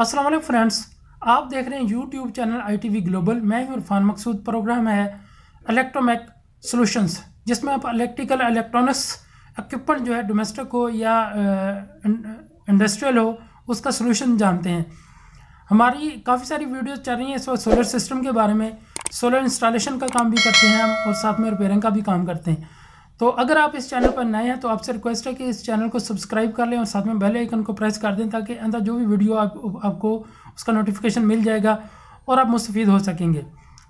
Aslam friends आप देख रहे हैं यूट्यूब चैनल आईटीवी ग्लोबल मैं हूं इरफान मकसूद प्रोग्राम है इलेक्ट्रोमैक सॉल्यूशंस जिसमें आप इलेक्ट्रिकल इलेक्ट्रॉनिक्स इक्विपमेंट जो है डोमेस्टिक हो या इंडस्ट्रियल हो उसका सोलूशन जानते हैं हमारी काफ़ी सारी वीडियोस चल रही हैं इस वक्त सोलर सिस्टम के बारे में सोलर इंस्टॉलेशन का काम भी करते हैं हम और साथ में रिपेयरिंग का भी काम करते हैं तो अगर आप इस चैनल पर नए हैं तो आपसे रिक्वेस्ट है कि इस चैनल को सब्सक्राइब कर लें और साथ में बेल आइकन को प्रेस कर दें ताकि अंदर जो भी वीडियो आप आपको उसका नोटिफिकेशन मिल जाएगा और आप मुस्तफ़ हो सकेंगे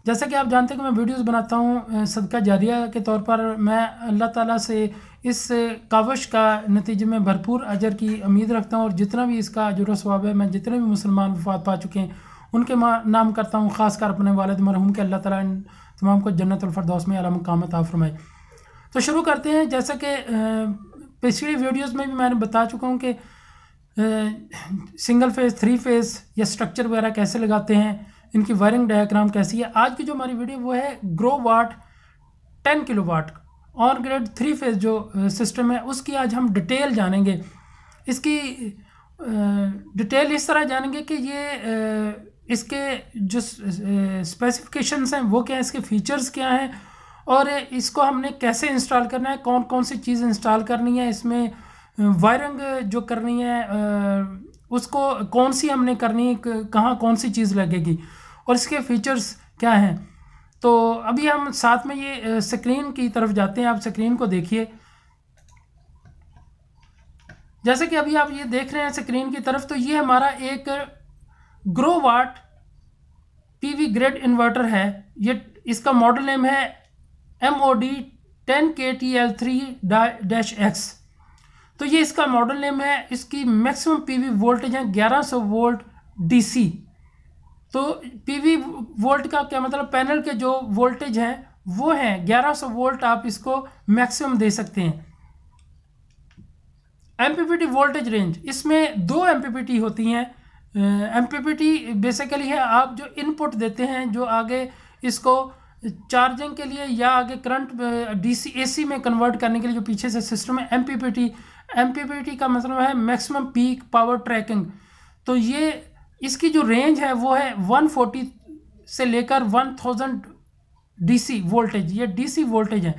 जैसा कि आप जानते हैं कि मैं वीडियोस बनाता हूँ सदका जारिया के तौर पर मैं अल्लाह ताला से इस कावश का नतीजे में भरपूर अजर की उम्मीद रखता हूँ और जितना भी इसका अजर स्वाब है मैं जितने भी मुसलमान वफात पा चुके हैं उनके नाम करता हूँ ख़ासकर अपने वालद मरहूम के अल्लाह ताला इन तमाम को जन्नतफरदौस में अला मकामत आफरमाए तो शुरू करते हैं जैसा कि पिछली वीडियोस में भी मैंने बता चुका हूँ कि सिंगल फेज़ थ्री फेज़ या स्ट्रक्चर वगैरह कैसे लगाते हैं इनकी वायरिंग डायग्राम कैसी है आज की जो हमारी वीडियो वो है Growatt ten kilowatt on grid three phase जो सिस्टम है उसकी आज हम डिटेल जानेंगे इसकी डिटेल इस तरह जानेंगे कि ये इसके जो स्पेसिफिकेशंस हैं वो क्या हैं इसके फीचर्स क्या हैं और इसको हमने कैसे इंस्टॉल करना है कौन कौन सी चीज़ इंस्टॉल करनी है इसमें वायरिंग जो करनी है उसको कौन सी हमने करनी है कहाँ कौन सी चीज़ लगेगी और इसके फीचर्स क्या हैं तो अभी हम साथ में ये स्क्रीन की तरफ जाते हैं आप स्क्रीन को देखिए जैसे कि अभी आप ये देख रहे हैं स्क्रीन की तरफ तो ये हमारा एक Growatt P grade inverter है ये इसका मॉडल नेम है M O D ten K T L three dash X तो ये इसका मॉडल नेम है इसकी मैक्सिमम पीवी वोल्टेज है 1100 वोल्ट डीसी तो पीवी वोल्ट का क्या मतलब पैनल के जो वोल्टेज हैं वो हैं 1100 वोल्ट आप इसको मैक्सिमम दे सकते हैं एम वोल्टेज रेंज इसमें दो एम होती हैं एमपीपीटी बेसिकली है आप जो इनपुट देते हैं जो आगे इसको चार्जिंग के लिए या आगे करंट डीसी एसी में कन्वर्ट करने के लिए जो पीछे से सिस्टम है एमपीपीटी एमपीपीटी का मतलब है मैक्सिमम पीक पावर ट्रैकिंग तो ये इसकी जो रेंज है वो है 140 से लेकर 1000 डीसी वोल्टेज ये डीसी वोल्टेज है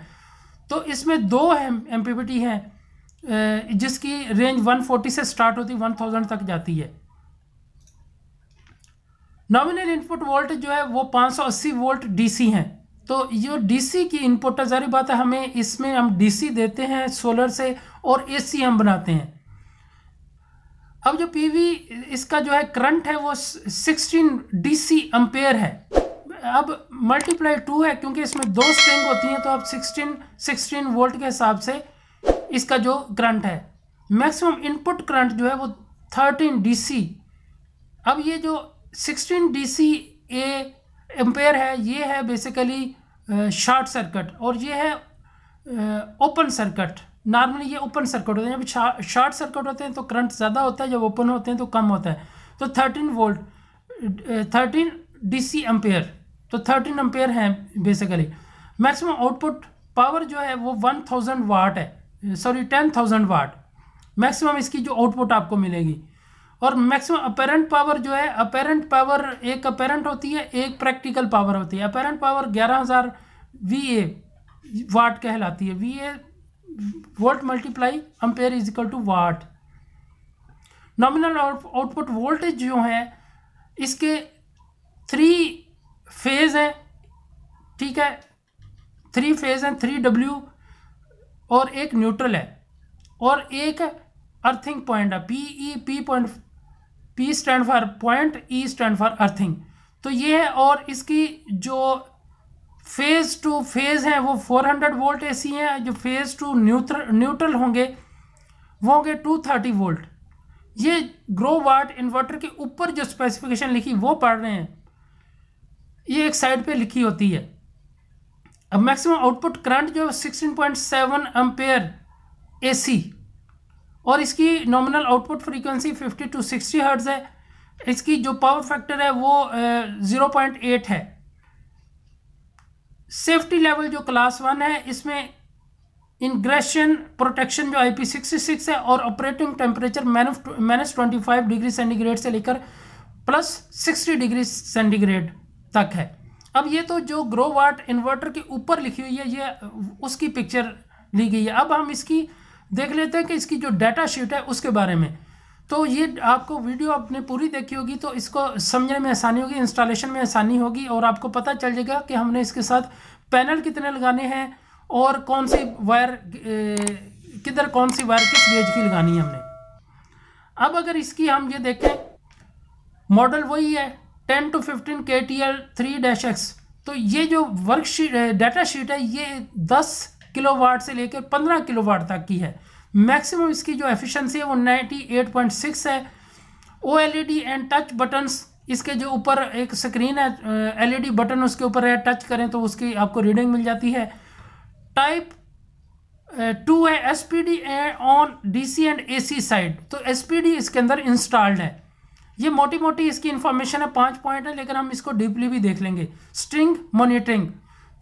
तो इसमें दो है एम पी हैं जिसकी रेंज 140 से स्टार्ट होती 1000 तक जाती है नॉमिनल इनपुट वोल्ट जो है वो 580 वोल्ट डीसी हैं तो जो डीसी की इनपुट है जारी बात है हमें इसमें हम डीसी देते हैं सोलर से और एसी हम बनाते हैं अब जो पीवी इसका जो है करंट है वो 16 डीसी अम्पेयर है अब मल्टीप्लाई टू है क्योंकि इसमें दो स्ट्रिंग होती हैं तो अब 16 16 वोल्ट के हिसाब से इसका जो करंट है मैक्सिमम इनपुट करंट जो है वो 13 डीसी अब ये जो sixteen D C A ampere है ये है बेसिकली शॉर्ट सर्किट और ये है ओपन सर्किट नॉर्मली ये ओपन सर्किट होते हैं जब शॉर्ट सर्किट होते हैं तो करंट ज़्यादा होता है जब ओपन होते हैं तो कम होता है तो thirteen volt thirteen D C ampere तो थर्टीन एम्पेयर हैं बेसिकली मैक्सिमम आउटपुट पावर जो है वो वन थाउजेंड वाट है sorry ten thousand watt maximum इसकी जो आउटपुट आपको मिलेगी और मैक्सिमम अपेरेंट पावर जो है अपेरेंट पावर एक अपेरेंट होती है एक प्रैक्टिकल पावर होती है अपेरेंट पावर ग्यारह हज़ार वी ए वाट कहलाती है V A volt multiply ampere is equal to watt nominal output voltage जो है इसके थ्री फेज़ हैं ठीक है थ्री फेज़ हैं थ्री डब्ल्यू और एक न्यूट्रल है और एक अर्थिंग पॉइंट है P E P point P stand for point E stand for earthing तो ये है और इसकी जो फेज़ टू फेज़ हैं वो 400 वोल्ट एसी हैं जो फेज़ टू न्यूट्र न्यूट्रल होंगे वो होंगे 230 वोल्ट ये ग्रो वाट इन्वर्टर के ऊपर जो स्पेसिफिकेशन लिखी वो पढ़ रहे हैं ये एक साइड पे लिखी होती है अब मैक्सिमम आउटपुट करंट जो सेवन एम्पेयर एसी और इसकी nominal output frequency 50 to 60 hertz है इसकी जो पावर फैक्टर है वो ज़ीरो पॉइंट एट है सेफ्टी लेवल जो क्लास वन है इसमें इनग्रेशन प्रोटेक्शन जो आई पी सिक्सटी सिक्स है और operating temperature minus twenty five degree centigrade से लेकर प्लस सिक्सटी डिग्री सेंटीग्रेड तक है अब ये तो जो ग्रो वाट इन्वर्टर के ऊपर लिखी हुई है ये उसकी पिक्चर ली गई है अब हम इसकी देख लेते हैं कि इसकी जो डाटा शीट है उसके बारे में तो ये आपको वीडियो आपने पूरी देखी होगी तो इसको समझने में आसानी होगी इंस्टॉलेशन में आसानी होगी और आपको पता चल जाएगा कि हमने इसके साथ पैनल कितने लगाने हैं और कौन सी वायर किधर कौन सी वायर किस गेज की लगानी है हमने अब अगर इसकी हम ये देखें मॉडल वही है ten to fifteen K T L three dash X तो ये जो वर्कशीट डाटा शीट है ये दस किलोवाट से लेकर 15 किलोवाट तक की है मैक्सिमम इसकी जो एफिशिएंसी है वो 98.6 है ओ एंड टच बटन्स इसके जो ऊपर एक स्क्रीन है एलईडी बटन e उसके ऊपर है टच करें तो उसकी आपको रीडिंग मिल जाती है टाइप टू है S P D on D C and A C side तो एस पी डी इसके अंदर इंस्टॉल्ड है ये मोटी मोटी इसकी इन्फॉर्मेशन है पाँच पॉइंट है लेकिन हम इसको डीपली भी देख लेंगे स्ट्रिंग मॉनिटरिंग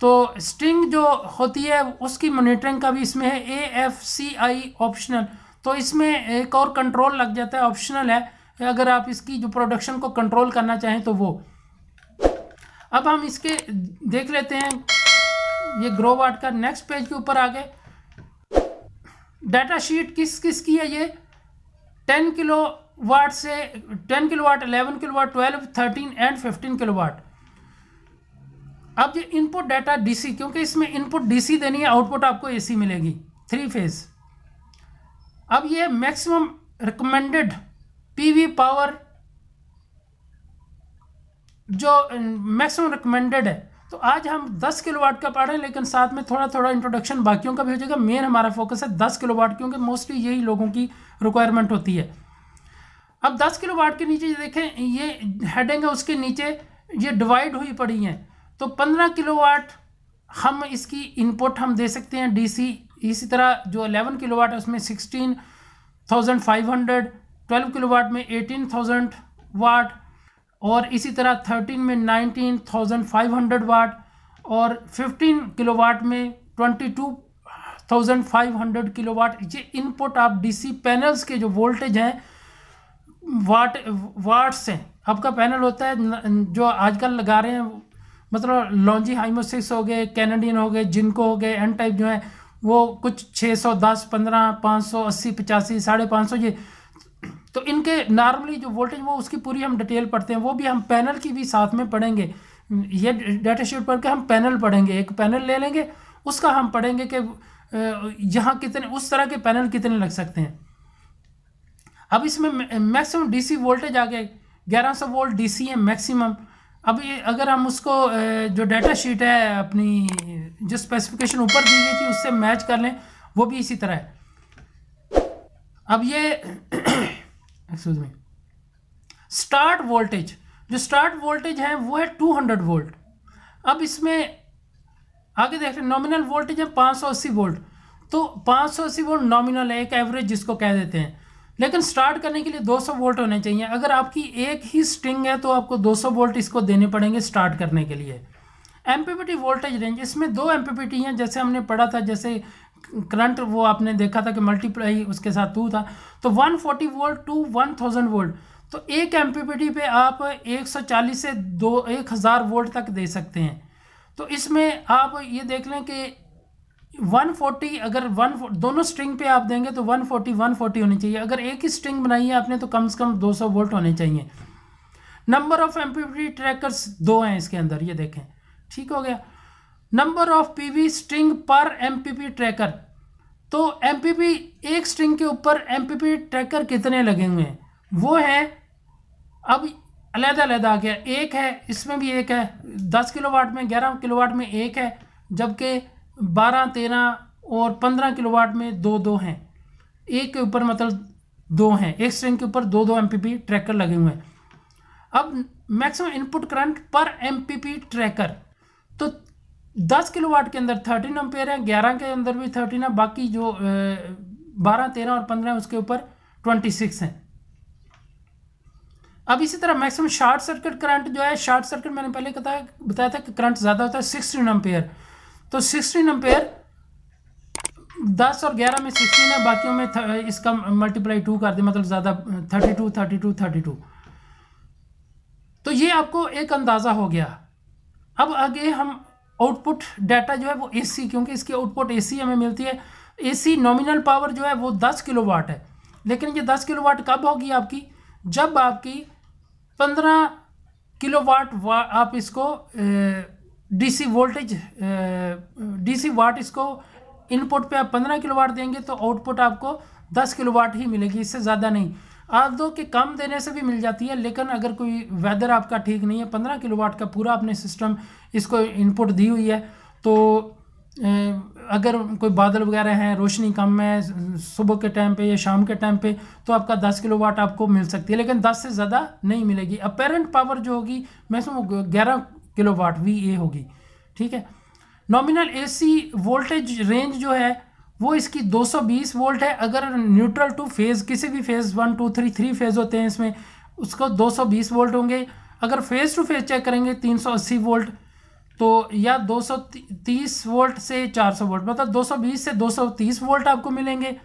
तो स्ट्रिंग जो होती है उसकी मॉनिटरिंग का भी इसमें है A F C I optional तो इसमें एक और कंट्रोल लग जाता है ऑप्शनल है अगर आप इसकी जो प्रोडक्शन को कंट्रोल करना चाहें तो वो अब हम इसके देख लेते हैं ये ग्रो वाट का नेक्स्ट पेज के ऊपर आ गए डाटा शीट किस किस की है ये टेन किलो वाट से ten kilowatt eleven kilowatt twelve thirteen and fifteen kilowatt अब ये इनपुट डाटा डीसी क्योंकि इसमें इनपुट डीसी देनी है आउटपुट आपको एसी मिलेगी थ्री फेज अब ये मैक्सिमम रिकमेंडेड पीवी पावर जो मैक्सिमम अं, रिकमेंडेड है तो आज हम 10 किलोवाट का पढ़ रहे हैं लेकिन साथ में थोड़ा थोड़ा इंट्रोडक्शन बाकियों का भी हो जाएगा मेन हमारा फोकस है 10 किलोवाट क्योंकि मोस्टली यही लोगों की रिक्वायरमेंट होती है अब 10 किलोवाट के नीचे देखें ये हेडिंग है उसके नीचे ये डिवाइड हुई पड़ी हैं तो पंद्रह किलोवाट हम इसकी इनपुट हम दे सकते हैं डीसी इसी तरह जो अलेवन किलोवाट उसमें sixteen thousand five hundred twelve kilowatt में एटीन थाउजेंड वाट और इसी तरह थर्टीन में nineteen thousand five hundred watt और फिफ्टीन किलोवाट में twenty two thousand five hundred kilowatt ये इनपुट आप डीसी पैनल्स के जो वोल्टेज हैं वाट वाट्स हैं आपका पैनल होता है जो आजकल लगा रहे हैं मतलब लॉन्जी हाइमोसिक्स हो गए कैनेडियन हो गए जिनको हो गए एन टाइप जो है वो कुछ छः सौ दस पंद्रह पाँच सौ अस्सी पचासी साढ़े पाँच सौ ये तो इनके नॉर्मली जो वोल्टेज वो उसकी पूरी हम डिटेल पढ़ते हैं वो भी हम पैनल की भी साथ में पढ़ेंगे ये डाटा शीट पढ़ के हम पैनल पढ़ेंगे एक पैनल ले लेंगे उसका हम पढ़ेंगे कि यहाँ कितने उस तरह के पैनल कितने लग सकते हैं अब इसमें मैक्सिमम डीसी वोल्टेज आ गए सौ वोल्ट डीसी है मैक्सिमम अब ये अगर हम उसको जो डाटा शीट है अपनी जो स्पेसिफिकेशन ऊपर दी गई थी उससे मैच कर लें वो भी इसी तरह है अब ये एक्सक्यूज मी स्टार्ट वोल्टेज जो स्टार्ट वोल्टेज है वो है 200 वोल्ट अब इसमें आगे देख रहे नॉमिनल वोल्टेज है 580 वोल्ट तो 580 वोल्ट नॉमिनल है एक एवरेज जिसको कह देते हैं लेकिन स्टार्ट करने के लिए 200 वोल्ट होने चाहिए अगर आपकी एक ही स्ट्रिंग है तो आपको 200 वोल्ट इसको देने पड़ेंगे स्टार्ट करने के लिए एम वोल्टेज रेंज इसमें दो एम हैं जैसे हमने पढ़ा था जैसे करंट वो आपने देखा था कि मल्टीप्लाई उसके साथ टू था तो 140 वोल्ट टू 1000 वोल्ट तो एक एम पे आप चालीस से दो एक हज़ार वोल्ट तक दे सकते हैं तो इसमें आप ये देख लें कि 140 अगर वन दोनों स्ट्रिंग पे आप देंगे तो 140 140 होनी चाहिए अगर एक ही स्ट्रिंग बनाई है आपने तो कम से कम 200 वोल्ट होने चाहिए नंबर ऑफ पी ट्रैकर्स दो हैं इसके अंदर ये देखें ठीक हो गया नंबर ऑफ पीवी स्ट्रिंग पर पी ट्रैकर तो पी एक स्ट्रिंग के ऊपर पी ट्रैकर कितने लगे हुए हैं वो है अब अलहदा अलहदा आ गया एक है इसमें भी एक है दस किलो वाट में ग्यारह किलो वाट में एक है जबकि बारह तेरह और पंद्रह किलोवाट में दो दो हैं एक के ऊपर मतलब दो हैं एक स्ट्रिंग के ऊपर दो दो एम ट्रैकर लगे हुए हैं अब मैक्सिमम इनपुट करंट पर एम ट्रैकर तो किलो किलोवाट के अंदर थर्टीन एम्पेयर है ग्यारह के अंदर भी थर्टीन है बाकी जो बारह तेरह और पंद्रह उसके ऊपर ट्वेंटी सिक्स हैं अब इसी तरह मैक्सिमम शॉर्ट सर्किट करंट जो है शॉर्ट सर्किट मैंने पहले बताया बताया था कि करंट ज़्यादा होता है सिक्सटीन एम्पेयर तो सिक्सटीन अम्पेयर दस और ग्यारह में सिक्सटीन है बाकियों में इसका मल्टीप्लाई टू कर दे मतलब ज़्यादा thirty two thirty two thirty two तो ये आपको एक अंदाज़ा हो गया अब आगे हम आउटपुट डाटा जो है वो एसी क्योंकि इसकी आउटपुट एसी हमें मिलती है एसी नॉमिनल पावर जो है वो दस वाट है लेकिन ये दस वाट कब होगी आपकी जब आपकी पंद्रह वाट वा आप इसको ए, डीसी वोल्टेज डीसी वाट इसको इनपुट पे आप 15 किलोवाट देंगे तो आउटपुट आपको 10 किलोवाट ही मिलेगी इससे ज़्यादा नहीं आप दो कि कम देने से भी मिल जाती है लेकिन अगर कोई वेदर आपका ठीक नहीं है 15 किलोवाट का पूरा आपने सिस्टम इसको इनपुट दी हुई है तो अगर कोई बादल वगैरह हैं रोशनी कम है सुबह के टाइम पे या शाम के टाइम पे तो आपका 10 किलोवाट आपको मिल सकती है लेकिन 10 से ज़्यादा नहीं मिलेगी अपेरेंट पावर जो होगी मैं सुनो ग्यारह किलो वाट वी ए होगी ठीक है नॉमिनल एसी वोल्टेज रेंज जो है वो इसकी 220 वोल्ट है अगर न्यूट्रल टू फेज़ किसी भी phase one two three three phase होते हैं इसमें उसको 220 वोल्ट होंगे अगर फेज़ टू फेज़ चेक करेंगे 380 वोल्ट तो या 230 वोल्ट से 400 वोल्ट मतलब 220 से 230 वोल्ट आपको मिलेंगे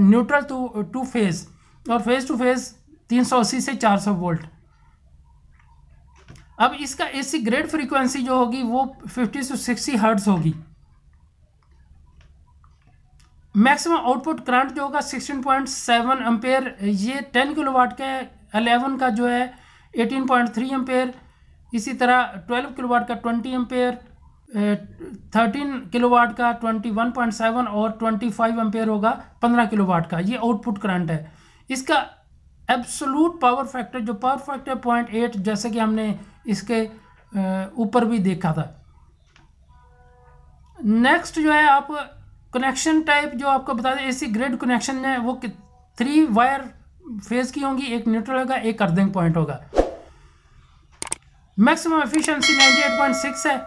न्यूट्रल टू टू फेज़ और फेज़ टू फेज़ 380 से 400 वोल्ट अब इसका एसी ग्रेड फ्रीक्वेंसी जो होगी वो 50 टू 60 हर्ट्स होगी मैक्सिमम आउटपुट करंट जो होगा 16.7 एम्पेयर ये 10 किलोवाट का अलेवन 11 का जो है 18.3 एम्पेयर इसी तरह 12 किलोवाट का 20 एम्पेयर थर्टीन किलोवाट का ट्वेंटी वन पॉइंट सेवन और ट्वेंटी फाइव एम्पेयर होगा पंद्रह किलोवाट का ये आउटपुट करंट है इसका एब्सोलूट पावर फैक्टर जो पावर फैक्टर पॉइंट एट जैसे कि हमने इसके ऊपर भी देखा था नेक्स्ट जो है आप कनेक्शन टाइप जो आपको बता दें एसी ग्रेड कनेक्शन है वो थ्री वायर फेज की होंगी एक न्यूट्रल होगा एक अर्धिंग पॉइंट होगा मैक्सिमम एफिशिएंसी 98.6 है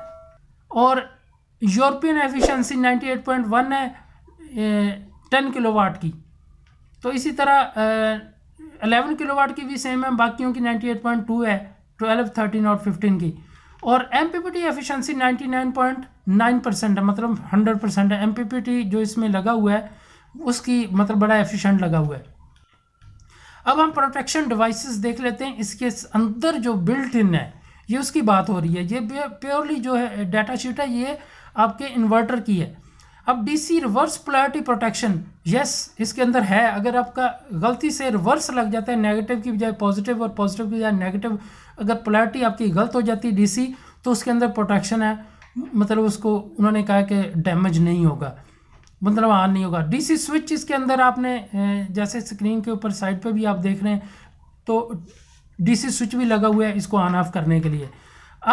और यूरोपियन एफिशिएंसी 98.1 है टेन किलोवाट की तो इसी तरह अलेवन किलोवाट की भी सेम है बाकियों की 98.2 है ट्वेल्व थर्टीन और फिफ्टीन की और M P P T efficiency ninety nine point nine percent है मतलब हंड्रेड परसेंट है एम पी पी टी जो इसमें लगा हुआ है उसकी मतलब बड़ा एफिशेंट लगा हुआ है अब हम प्रोटेक्शन डिवाइसेस देख लेते हैं इसके अंदर जो बिल्ट इन है ये उसकी बात हो रही है ये प्योरली जो है डाटा शीट है ये आपके इन्वर्टर की है अब DC reverse polarity protection yes इसके अंदर है अगर आपका गलती से रिवर्स लग जाता है नेगेटिव की बजाय पॉजिटिव और पॉजिटिव की बजाय नेगेटिव अगर पोलैरिटी आपकी गलत हो जाती है डीसी तो उसके अंदर प्रोटेक्शन है मतलब उसको उन्होंने कहा कि डैमेज नहीं होगा मतलब ऑन नहीं होगा डीसी स्विच इसके अंदर आपने जैसे स्क्रीन के ऊपर साइड पे भी आप देख रहे हैं तो डीसी स्विच भी लगा हुआ है इसको ऑन ऑफ करने के लिए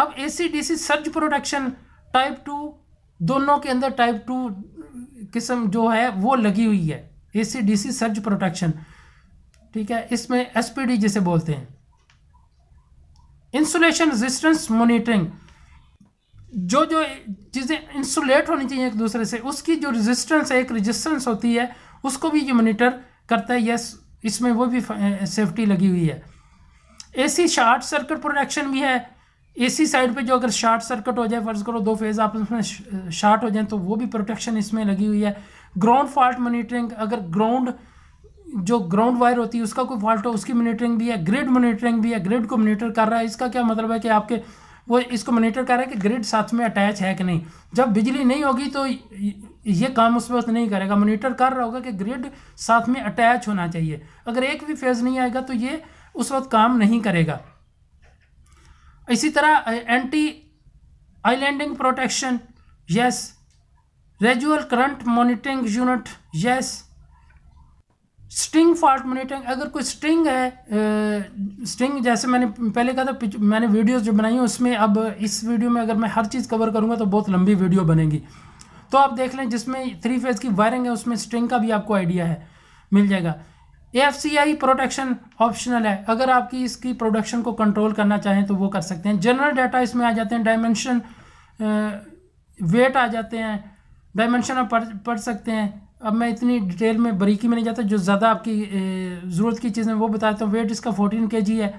अब AC DC surge protection type two दोनों के अंदर टाइप टू किस्म जो है वो लगी हुई है एसी डीसी सर्ज प्रोटेक्शन ठीक है इसमें एसपीडी जिसे बोलते हैं इंसुलेशन रेजिस्टेंस मोनिटरिंग जो जो चीज़ें इंसुलेट होनी चाहिए एक दूसरे से उसकी जो रेजिस्टेंस है एक रेजिस्टेंस होती है उसको भी ये मोनिटर करता है यस इसमें वो भी सेफ्टी लगी हुई है एसी शॉर्ट सर्किट प्रोटेक्शन भी है एसी साइड पे जो अगर शॉर्ट सर्किट हो जाए फर्ज करो दो फेज़ आप उसमें शॉर्ट हो जाए तो वो भी प्रोटेक्शन इसमें लगी हुई है ग्राउंड फॉल्ट मोनीटरिंग अगर ग्राउंड जो ग्राउंड वायर होती है उसका कोई फॉल्ट हो उसकी मोनिटरिंग भी है ग्रिड मोनिटरिंग भी है ग्रिड को मोनिटर कर रहा है इसका क्या मतलब है कि आपके वो इसको मोनिटर कर रहा है कि ग्रिड साथ में अटैच है कि नहीं जब बिजली नहीं होगी तो ये काम उस वक्त नहीं करेगा मोनीटर कर रहा होगा कि ग्रिड साथ में अटैच होना चाहिए अगर एक भी फेज़ नहीं आएगा तो ये उस वक्त काम नहीं करेगा इसी तरह anti islanding protection yes residual current monitoring unit yes string fault monitoring अगर कोई स्ट्रिंग है ए, स्ट्रिंग जैसे मैंने पहले कहा था मैंने वीडियोस जो बनाई हैं उसमें अब इस वीडियो में अगर मैं हर चीज़ कवर करूँगा तो बहुत लंबी वीडियो बनेगी तो आप देख लें जिसमें थ्री फेज़ की वायरिंग है उसमें स्ट्रिंग का भी आपको आइडिया है मिल जाएगा ए प्रोटेक्शन ऑप्शनल है अगर आपकी इसकी प्रोडक्शन को कंट्रोल करना चाहें तो वो कर सकते हैं जनरल डाटा इसमें आ जाते हैं डायमेंशन वेट आ जाते हैं डायमेंशन आप पढ़ सकते हैं अब मैं इतनी डिटेल में बारीकी में नहीं जाता जो ज़्यादा आपकी ज़रूरत की चीज़ें वो बताता हूँ वेट इसका फोर्टीन के जी है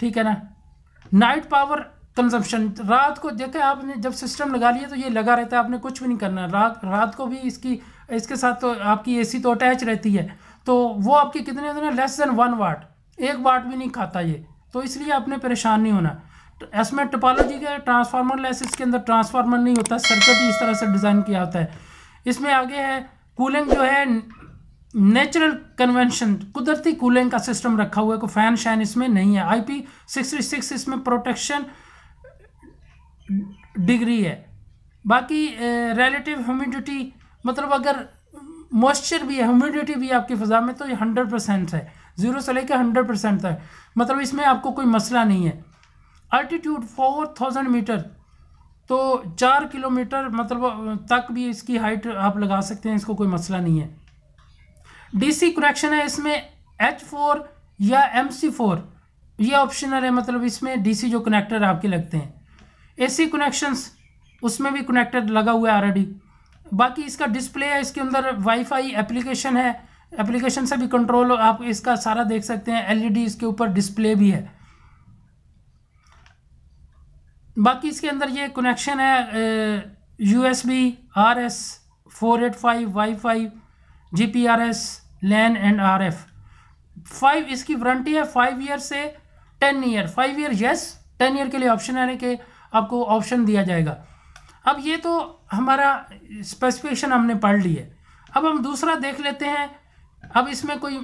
ठीक है ना नाइट पावर कंजम्पशन रात को देखें आपने जब सिस्टम लगा लिया तो ये लगा रहता है आपने कुछ भी नहीं करना रात रात को भी इसकी इसके साथ तो आपकी एसी तो अटैच रहती है तो वो आपकी कितने होते हैं लेस देन वन वाट एक वाट भी नहीं खाता ये तो इसलिए आपने परेशान नहीं होना तो इसमें टोपोलॉजी के ट्रांसफार्मर लेस इसके अंदर ट्रांसफार्मर नहीं होता सर्किट ही इस तरह से डिज़ाइन किया होता है इसमें आगे है कूलिंग जो है नेचुरल कन्वेंशन कुदरती कूलिंग का सिस्टम रखा हुआ है कोई फैन शैन इसमें नहीं है आई पी इसमें प्रोटेक्शन डिग्री है बाकी रिलेटिव ह्यूमिडिटी मतलब अगर मॉइस्चर भी है ह्यूमिडिटी भी है आपकी फ़ज़ा में तो ये हंड्रेड परसेंट है ज़ीरो से लेकर हंड्रेड परसेंट तक मतलब इसमें आपको कोई मसला नहीं है अल्टीट्यूड फोर थाउजेंड मीटर तो चार किलोमीटर मतलब तक भी इसकी हाइट आप लगा सकते हैं इसको कोई मसला नहीं है डीसी क्रैक्शन है इसमें एच फोर या एम सी फोर ये ऑप्शनल है मतलब इसमें डीसी जो कनेक्टर आपके लगते हैं एसी कनेक्शंस उसमें भी कनेक्टर लगा हुआ है ऑलरेडी बाकी इसका डिस्प्ले है इसके अंदर वाईफाई एप्लीकेशन है एप्लीकेशन से भी कंट्रोल आप इसका सारा देख सकते हैं एलईडी e इसके ऊपर डिस्प्ले भी है बाकी इसके अंदर ये कनेक्शन है U S B R S four eight five Y five G P R S LAN and R F five इसकी वारंटी है फाइव ईयर से ten year five year yes ten year के लिए ऑप्शन है कि आपको option दिया जाएगा अब ये तो हमारा स्पेसिफिकेशन हमने पढ़ ली है अब हम दूसरा देख लेते हैं अब इसमें कोई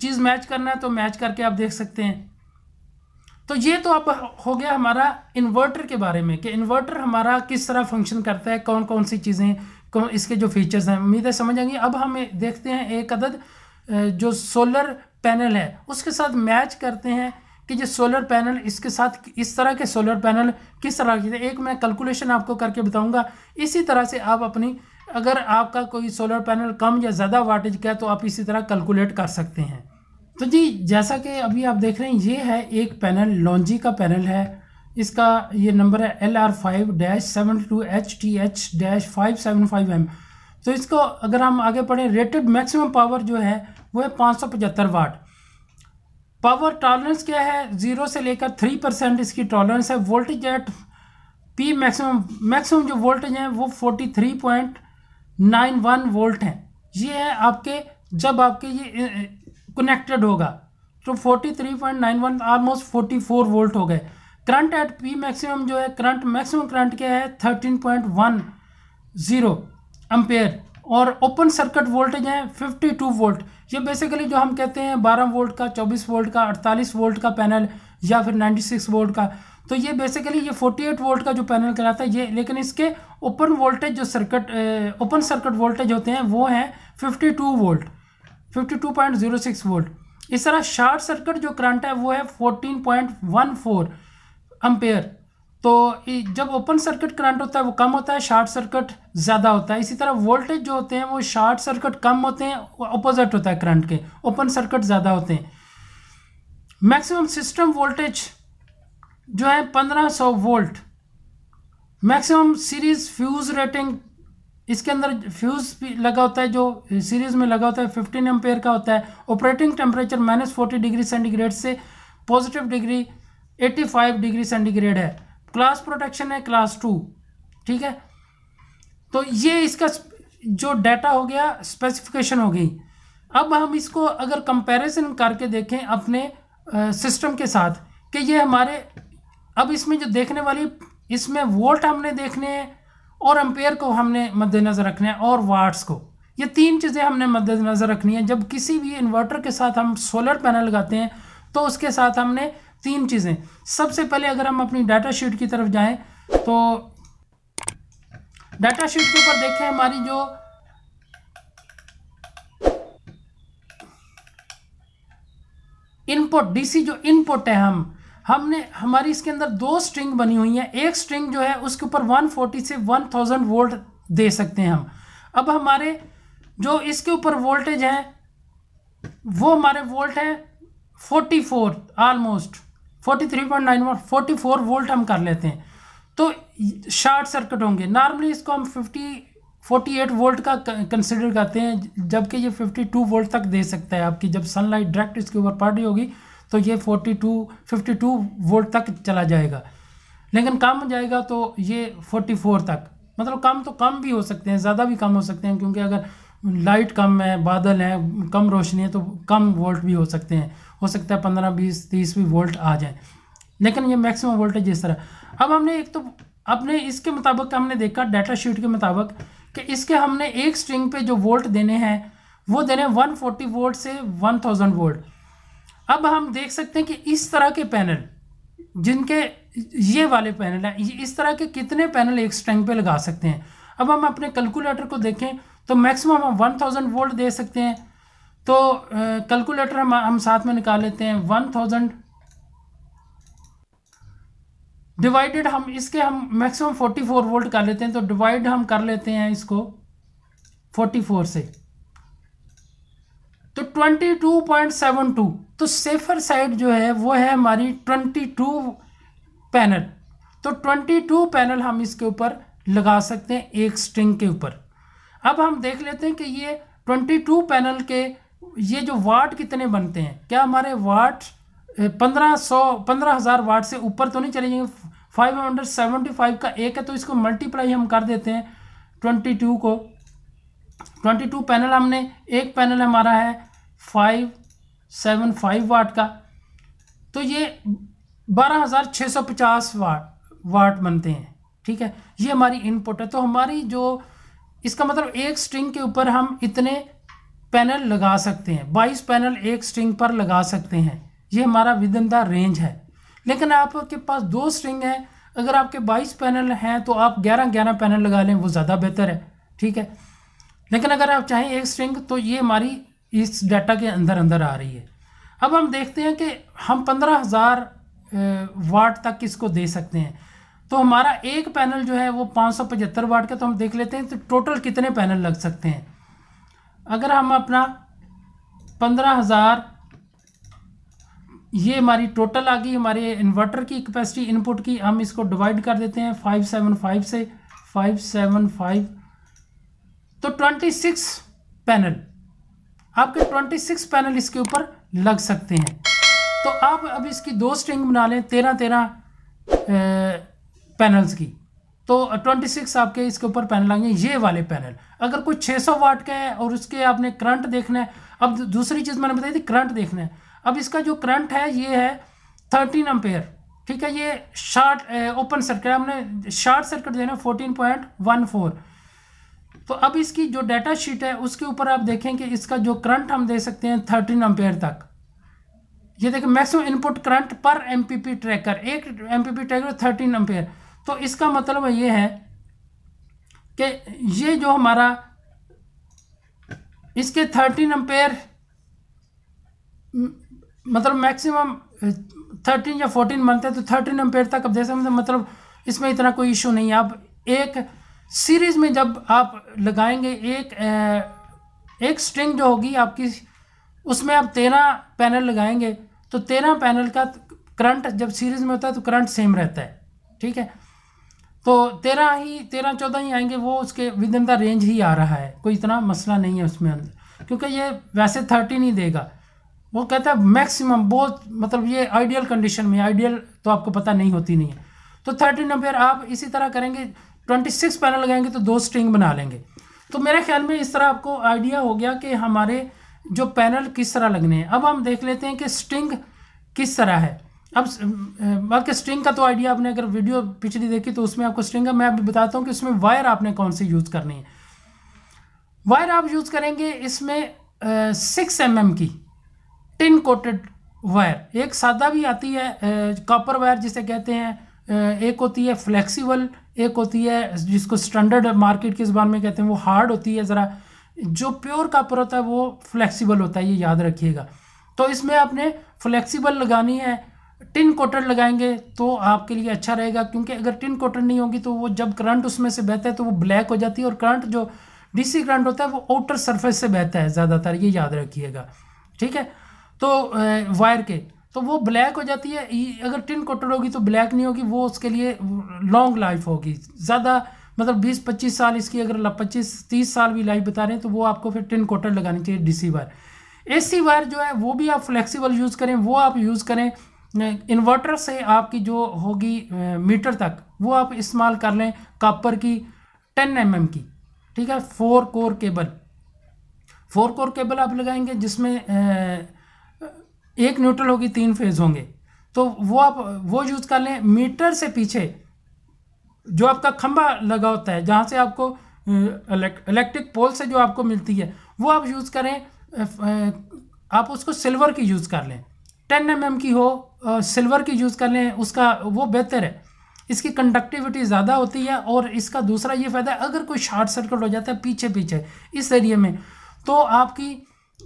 चीज़ मैच करना है तो मैच करके आप देख सकते हैं तो ये तो अब हो गया हमारा इन्वर्टर के बारे में कि इन्वर्टर हमारा किस तरह फंक्शन करता है कौन कौन सी चीज़ें कौन इसके जो फीचर्स हैं उम्मीद है समझ आएंगे अब हम देखते हैं एक अदद जो सोलर पैनल है उसके साथ मैच करते हैं कि जो सोलर पैनल इसके साथ इस तरह के सोलर पैनल किस तरह की एक मैं कैलकुलेशन आपको करके बताऊंगा इसी तरह से आप अपनी अगर आपका कोई सोलर पैनल कम या ज़्यादा वाटेज का है तो आप इसी तरह कैलकुलेट कर सकते हैं तो जी जैसा कि अभी आप देख रहे हैं ये है एक पैनल लॉन्जी का पैनल है इसका ये नंबर है L R five dash seven two H T H dash five seven five M तो इसको अगर हम आगे पढ़ें रेटेड मैक्सिमम पावर जो है वो है पाँच सौ पचहत्तर वाट पावर टॉलरेंस क्या है ज़ीरो से लेकर थ्री परसेंट इसकी टॉलरेंस है voltage at P maximum maximum जो वोल्टेज है वो forty three point nine one volt हैं ये है आपके जब आपके ये कनेक्टेड होगा तो 43.91 ऑलमोस्ट 44 वोल्ट हो गए करंट एट पी मैक्सिमम जो है करंट मैक्सिमम करंट क्या है 13.10 एम्पेयर और ओपन सर्किट वोल्टेज है 52 वोल्ट ये बेसिकली जो हम कहते हैं 12 वोल्ट का 24 वोल्ट का 48 वोल्ट का पैनल या फिर 96 वोल्ट का तो ये बेसिकली ये 48 वोल्ट का जो पैनल कराता है ये लेकिन इसके ओपन वोल्टेज जो सर्किट ओपन सर्किट वोल्टेज होते हैं वो हैं फिफ्टी वोल्ट 52.06 वोल्ट इस तरह शॉर्ट सर्किट जो करंट है वो है 14.14 अम्पेयर तो जब ओपन सर्किट करंट होता है वो कम होता है शॉर्ट सर्किट ज़्यादा होता है इसी तरह वोल्टेज जो होते हैं वो शॉर्ट सर्किट कम होते हैं अपोजिट होता है करंट के ओपन सर्किट ज़्यादा होते हैं मैक्सिमम सिस्टम वोल्टेज जो है 1500 volt maximum series fuse rating इसके अंदर फ्यूज़ भी लगा होता है जो सीरीज़ में लगा होता है फिफ्टीन एम्पेयर का होता है operating temperature minus forty degree centigrade से positive degree eighty five degree centigrade है क्लास प्रोटेक्शन है क्लास टू ठीक है तो ये इसका जो डाटा हो गया स्पेसिफिकेशन हो गई अब हम इसको अगर कंपेरिजन करके देखें अपने सिस्टम के साथ कि ये हमारे अब इसमें जो देखने वाली इसमें वोल्ट हमने देखने हैं और अम्पेयर को हमने मद्देनज़र रखना है और वाट्स को ये तीन चीज़ें हमने मद्देनज़र रखनी है जब किसी भी इन्वर्टर के साथ हम सोलर पैनल लगाते हैं तो उसके साथ हमने तीन चीज़ें सबसे पहले अगर हम अपनी डाटा शीट की तरफ जाएं तो डाटा शीट के ऊपर देखें हमारी जो इनपुट डीसी जो इनपुट है हम हमने हमारी इसके अंदर दो स्ट्रिंग बनी हुई हैं एक स्ट्रिंग जो है उसके ऊपर 140 से 1000 वोल्ट दे सकते हैं हम अब हमारे जो इसके ऊपर वोल्टेज हैं वो हमारे वोल्ट हैं 44 आलमोस्ट 43.91 44 वोल्ट हम कर लेते हैं तो शार्ट सर्किट होंगे नॉर्मली इसको हम 50 48 वोल्ट का कंसिडर करते हैं जबकि ये 52 वोल्ट तक दे सकता है आपकी जब सनलाइट डायरेक्ट इसके ऊपर पड़ रही होगी तो ये 42 52 वोल्ट तक चला जाएगा लेकिन कम जाएगा तो ये 44 तक मतलब कम तो कम भी हो सकते हैं ज़्यादा भी कम हो सकते हैं क्योंकि अगर लाइट कम है बादल है कम रोशनी है तो कम वोल्ट भी हो सकते हैं हो सकता है पंद्रह बीस तीस भी वोल्ट आ जाए लेकिन ये मैक्सिमम वोल्टेज इस तरह अब हमने एक तो अपने इसके मुताबिक हमने देखा डाटा शीट के मुताबिक कि इसके हमने एक स्ट्रिंग पे जो वोल्ट देने हैं वो देने 140 वोल्ट से 1000 वोल्ट अब हम देख सकते हैं कि इस तरह के पैनल जिनके ये वाले पैनल हैं ये इस तरह के कितने पैनल एक स्ट्रेंग पे लगा सकते हैं अब हम अपने कैलकुलेटर को देखें तो मैक्सिमम हम 1000 वोल्ट दे सकते हैं तो कैलकुलेटर हम हम साथ में निकाल लेते हैं 1000 डिवाइडेड हम इसके हम मैक्सिमम 44 वोल्ट कर लेते हैं तो डिवाइड हम कर लेते हैं इसको 44 से तो 22.72 तो सेफर साइड जो है वो है हमारी ट्वेंटी टू पैनल तो ट्वेंटी टू पैनल हम इसके ऊपर लगा सकते हैं एक स्ट्रिंग के ऊपर अब हम देख लेते हैं कि ये ट्वेंटी टू पैनल के ये जो वाट कितने बनते हैं क्या हमारे वाट पंद्रह सौ पंद्रह हज़ार वाट से ऊपर तो नहीं चले जाएंगे फाइव हंड्रेड सेवेंटी फाइव का एक है तो इसको मल्टीप्लाई हम कर देते हैं ट्वेंटी टू को ट्वेंटी टू पैनल हमने एक पैनल हमारा है फाइव सेवन फाइव वाट का तो ये बारह हज़ार छः सौ पचास वाट वाट बनते हैं ठीक है ये हमारी इनपुट है तो हमारी जो इसका मतलब एक स्ट्रिंग के ऊपर हम इतने पैनल लगा सकते हैं बाईस पैनल एक स्ट्रिंग पर लगा सकते हैं ये हमारा विद इन द रेंज है लेकिन आपके पास दो स्ट्रिंग हैं अगर आपके बाईस पैनल हैं तो आप ग्यारह ग्यारह पैनल लगा लें वो ज़्यादा बेहतर है ठीक है लेकिन अगर आप चाहें एक स्ट्रिंग तो ये हमारी इस डाटा के अंदर अंदर आ रही है अब हम देखते हैं कि हम पंद्रह हज़ार वाट तक इसको दे सकते हैं तो हमारा एक पैनल जो है वो पाँच सौ पचहत्तर वाट का तो हम देख लेते हैं तो टोटल कितने पैनल लग सकते हैं अगर हम अपना पंद्रह हज़ार ये हमारी टोटल आ गई हमारे इन्वर्टर की कैपेसिटी इनपुट की हम इसको डिवाइड कर देते हैं फाइव सेवन फाइव से फाइव सेवन फाइव तो ट्वेंटी सिक्स पैनल आपके 26 पैनल इसके ऊपर लग सकते हैं तो आप अब इसकी दो स्ट्रिंग बना लें तेरह तेरह पैनल्स की तो 26 आपके इसके ऊपर पैनल आएंगे ये वाले पैनल अगर कोई 600 वाट का है और उसके आपने करंट देखना है अब दूसरी चीज़ मैंने बताई थी करंट देखना है अब इसका जो करंट है ये है थर्टीन अम्पेयर ठीक है ये शार्ट ओपन सर्किट हमने शार्ट सर्किट देना फोर्टीन पॉइंट वन फोर तो अब इसकी जो डाटा शीट है उसके ऊपर आप देखें कि इसका जो करंट हम दे सकते हैं थर्टीन एम्पेयर तक ये देखें मैक्सिमम इनपुट करंट पर एमपीपी ट्रैकर एक एमपीपी ट्रैकर थर्टीन एम्पेयर तो इसका मतलब ये है कि ये जो हमारा इसके थर्टीन एम्पेयर मतलब मैक्सिमम थर्टीन या फोर्टीन बनते हैं तो थर्टीन एम्पेयर तक आप दे सकते मतलब इसमें इतना कोई इशू नहीं है आप एक सीरीज़ में जब आप लगाएंगे एक एक स्ट्रिंग जो होगी आपकी उसमें आप तेरह पैनल लगाएंगे तो तेरह पैनल का करंट जब सीरीज़ में होता है तो करंट सेम रहता है ठीक है तो तेरह ही तेरह चौदह ही आएंगे वो उसके विद इन द रेंज ही आ रहा है कोई इतना मसला नहीं है उसमें अंदर क्योंकि ये वैसे थर्टी नहीं देगा वो कहता है मैक्सिमम बहुत मतलब ये आइडियल कंडीशन में आइडियल तो आपको पता नहीं होती नहीं है तो थर्टीन नंबर आप इसी तरह करेंगे ट्वेंटी सिक्स पैनल लगाएंगे तो दो स्ट्रिंग बना लेंगे तो मेरे ख्याल में इस तरह आपको आइडिया हो गया कि हमारे जो पैनल किस तरह लगने हैं अब हम देख लेते हैं कि स्ट्रिंग किस तरह है अब बल्कि स्ट्रिंग का तो आइडिया आपने अगर वीडियो पिछली देखी तो उसमें आपको स्ट्रिंग का मैं अभी बताता हूँ कि उसमें वायर आपने कौन सी यूज़ करनी है वायर आप यूज़ करेंगे इसमें सिक्स एम mm की टिन कोटेड वायर एक सादा भी आती है कॉपर वायर जिसे कहते हैं एक होती है फ्लेक्सिबल एक होती है जिसको स्टैंडर्ड मार्केट के इस में कहते हैं वो हार्ड होती है ज़रा जो प्योर कापर होता है वो फ्लेक्सिबल होता है ये याद रखिएगा तो इसमें आपने फ्लेक्सिबल लगानी है टिन कोटर लगाएंगे तो आपके लिए अच्छा रहेगा क्योंकि अगर टिन कोटर नहीं होगी तो वो जब करंट उसमें से बहता है तो वो ब्लैक हो जाती है और करंट जो डीसी करंट होता है वो आउटर सरफेस से बहता है ज़्यादातर ये याद रखिएगा ठीक है तो वायर के तो वो ब्लैक हो जाती है अगर टिन कोटेड होगी तो ब्लैक नहीं होगी वो उसके लिए लॉन्ग लाइफ होगी ज़्यादा मतलब 20-25 साल इसकी अगर 25-30 साल भी लाइफ बता रहे हैं तो वो आपको फिर टिन कोटेड लगानी चाहिए डीसी वायर एसी वायर जो है वो भी आप फ्लेक्सिबल यूज़ करें वो आप यूज़ करें इन्वर्टर से आपकी जो होगी मीटर तक वो आप इस्तेमाल कर लें कापर की टेन एम mm की ठीक है four core cable four core cable आप लगाएंगे जिसमें एक न्यूट्रल होगी तीन फेज होंगे तो वो आप वो यूज़ कर लें मीटर से पीछे जो आपका खंबा लगा होता है जहाँ से आपको इलेक्ट्रिक पोल से जो आपको मिलती है वो आप यूज़ करें आप उसको सिल्वर की यूज़ कर लें टेन एम mm की हो सिल्वर की यूज़ कर लें उसका वो बेहतर है इसकी कंडक्टिविटी ज़्यादा होती है और इसका दूसरा ये फ़ायदा है अगर कोई शॉर्ट सर्किट हो जाता है पीछे पीछे इस एरिए में तो आपकी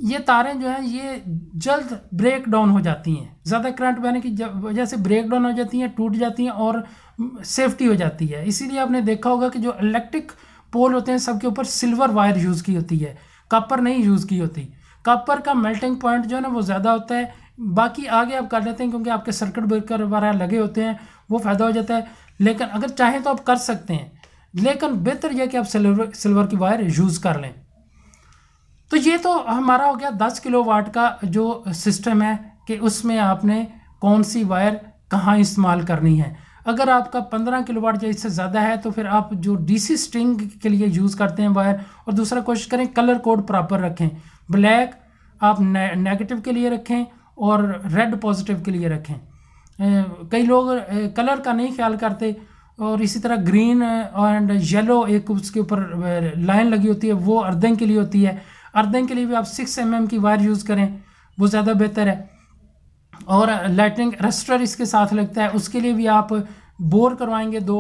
ये तारें जो हैं ये जल्द ब्रेक डाउन हो जाती हैं ज़्यादा करंट बहने की वजह से ब्रेक डाउन हो जाती हैं टूट जाती हैं और सेफ्टी हो जाती है इसीलिए आपने देखा होगा कि जो इलेक्ट्रिक पोल होते हैं सबके ऊपर सिल्वर वायर यूज़ की होती है कॉपर नहीं यूज़ की होती कॉपर का मेल्टिंग पॉइंट जो है ना वो ज़्यादा होता है बाकी आगे आप कर लेते हैं क्योंकि आपके सर्किट ब्रेकर वगैरह लगे होते हैं वो फ़ायदा हो जाता है लेकिन अगर चाहें तो आप कर सकते हैं लेकिन बेहतर यह कि आप सिल्वर सिल्वर की वायर यूज़ कर लें तो ये तो हमारा हो गया दस किलो वाट का जो सिस्टम है कि उसमें आपने कौन सी वायर कहाँ इस्तेमाल करनी है अगर आपका पंद्रह किलो वाट या इससे ज़्यादा है तो फिर आप जो डीसी स्ट्रिंग के लिए यूज़ करते हैं वायर और दूसरा कोशिश करें कलर कोड प्रॉपर रखें ब्लैक आप नेगेटिव के लिए रखें और रेड पॉजिटिव के लिए रखें कई लोग कलर का नहीं ख्याल करते और इसी तरह ग्रीन एंड येलो एक उसके ऊपर लाइन लगी होती है वो अर्धन के लिए होती है अर्थिंग के लिए भी आप सिक्स एम mm की वायर यूज़ करें वो ज़्यादा बेहतर है और लाइटनिंग रस्टर इसके साथ लगता है उसके लिए भी आप बोर करवाएंगे दो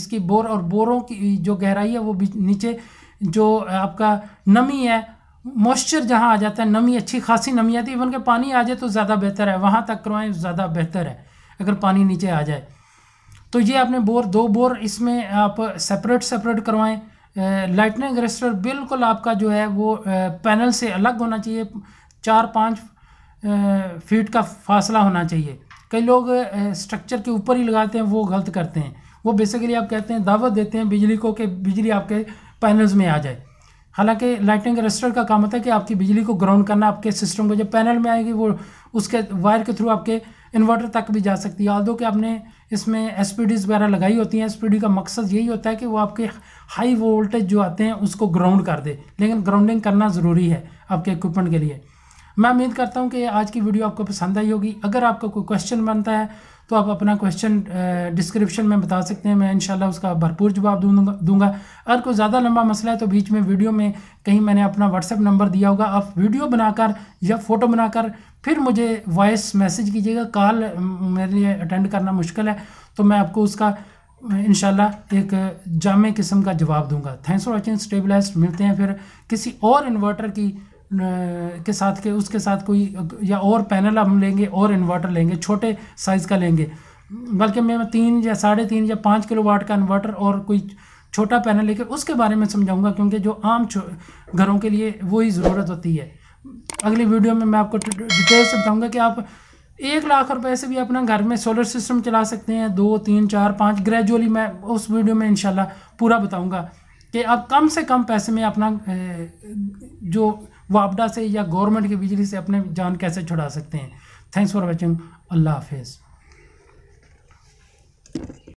इसकी बोर और बोरों की जो गहराई है वो नीचे जो आपका नमी है मॉइस्चर जहाँ आ जाता है नमी अच्छी खासी नमी आती है इवन के पानी आ जाए तो ज़्यादा बेहतर है वहाँ तक करवाएं ज़्यादा बेहतर है अगर पानी नीचे आ जाए तो ये आपने बोर दो बोर इसमें आप सेपरेट सेपरेट करवाएं लाइटनिंग रेस्टर बिल्कुल आपका जो है वो पैनल से अलग होना चाहिए चार पाँच फीट का फासला होना चाहिए कई लोग स्ट्रक्चर के ऊपर ही लगाते हैं वो गलत करते हैं वो बेसिकली आप कहते हैं दावत देते हैं बिजली को कि बिजली आपके पैनल्स में आ जाए हालांकि लाइटनिंग रजिस्टर का काम होता है कि आपकी बिजली को ग्राउंड करना आपके सिस्टम को जब पैनल में आएगी वो उसके वायर के थ्रू आपके इन्वर्टर तक भी जा सकती है आल दो कि आपने इसमें एस वगैरह लगाई होती हैं एस का मकसद यही होता है कि वो आपके हाई वोल्टेज जो आते हैं उसको ग्राउंड कर दे लेकिन ग्राउंडिंग करना ज़रूरी है आपके इक्विपमेंट के लिए मैं उम्मीद करता हूँ कि आज की वीडियो आपको पसंद आई होगी अगर आपका कोई क्वेश्चन बनता है तो आप अपना क्वेश्चन डिस्क्रिप्शन में बता सकते हैं मैं इनशाला उसका भरपूर जवाब दूंगा दूंगा अगर कोई ज़्यादा लंबा मसला है तो बीच में वीडियो में कहीं मैंने अपना व्हाट्सअप नंबर दिया होगा आप वीडियो बनाकर या फ़ोटो बनाकर फिर मुझे वॉइस मैसेज कीजिएगा कॉल मेरे लिए अटेंड करना मुश्किल है तो मैं आपको उसका इन एक जामे किस्म का जवाब दूंगा थैंक्स फॉर वॉचिंग स्टेबलाइज मिलते हैं फिर किसी और इन्वर्टर की के साथ के उसके साथ कोई या और पैनल हम लेंगे और इन्वर्टर लेंगे छोटे साइज़ का लेंगे बल्कि मैं तीन या साढ़े तीन या पाँच किलो वाट का इन्वर्टर और कोई छोटा पैनल लेकर उसके बारे में समझाऊंगा क्योंकि जो आम घरों के लिए वही ज़रूरत होती है अगली वीडियो में मैं आपको डिटेल से बताऊँगा कि आप एक लाख रुपए से भी अपना घर में सोलर सिस्टम चला सकते हैं दो तीन चार पाँच ग्रेजुअली मैं उस वीडियो में इनशाला पूरा बताऊँगा कि आप कम से कम पैसे में अपना जो वापडा से या गवर्नमेंट की बिजली से अपने जान कैसे छुड़ा सकते हैं थैंक्स फॉर वॉचिंग अल्लाह हाफिज़